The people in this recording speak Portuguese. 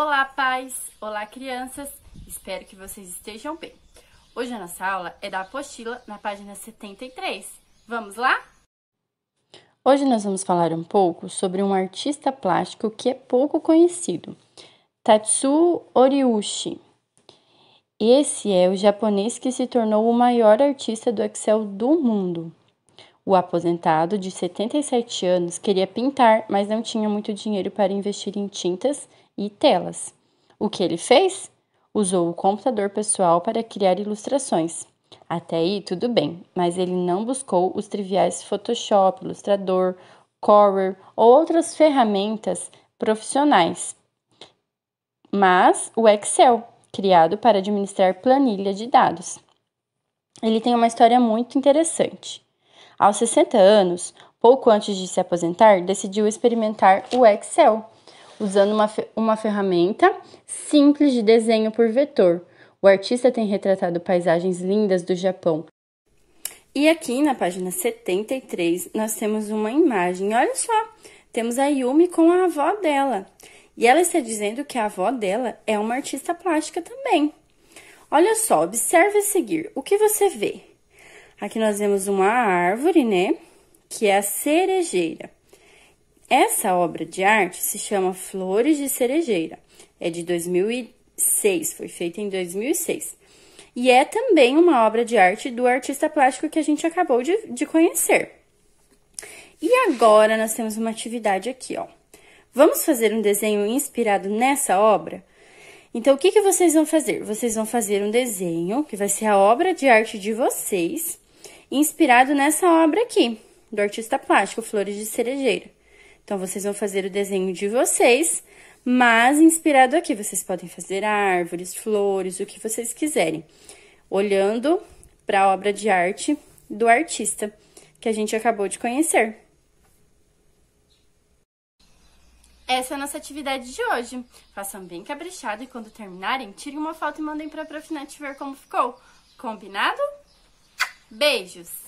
Olá, pais! Olá, crianças! Espero que vocês estejam bem. Hoje a nossa aula é da apostila na página 73. Vamos lá? Hoje nós vamos falar um pouco sobre um artista plástico que é pouco conhecido, Tatsuo Oriushi. Esse é o japonês que se tornou o maior artista do Excel do mundo. O aposentado, de 77 anos, queria pintar, mas não tinha muito dinheiro para investir em tintas e telas. O que ele fez? Usou o computador pessoal para criar ilustrações. Até aí, tudo bem, mas ele não buscou os triviais Photoshop, Ilustrador, Corel ou outras ferramentas profissionais, mas o Excel, criado para administrar planilha de dados. Ele tem uma história muito interessante. Aos 60 anos, pouco antes de se aposentar, decidiu experimentar o Excel usando uma, uma ferramenta simples de desenho por vetor. O artista tem retratado paisagens lindas do Japão. E aqui na página 73 nós temos uma imagem. Olha só, temos a Yumi com a avó dela. E ela está dizendo que a avó dela é uma artista plástica também. Olha só, observe a seguir. O que você vê? Aqui nós vemos uma árvore, né? Que é a cerejeira. Essa obra de arte se chama Flores de Cerejeira. É de 2006, foi feita em 2006. E é também uma obra de arte do artista plástico que a gente acabou de, de conhecer. E agora nós temos uma atividade aqui, ó. Vamos fazer um desenho inspirado nessa obra? Então, o que, que vocês vão fazer? Vocês vão fazer um desenho, que vai ser a obra de arte de vocês, inspirado nessa obra aqui, do artista plástico, Flores de Cerejeira. Então, vocês vão fazer o desenho de vocês, mas inspirado aqui. Vocês podem fazer árvores, flores, o que vocês quiserem. Olhando para a obra de arte do artista que a gente acabou de conhecer. Essa é a nossa atividade de hoje. Façam bem caprichado e quando terminarem, tirem uma foto e mandem para a Profinete ver como ficou. Combinado? Beijos!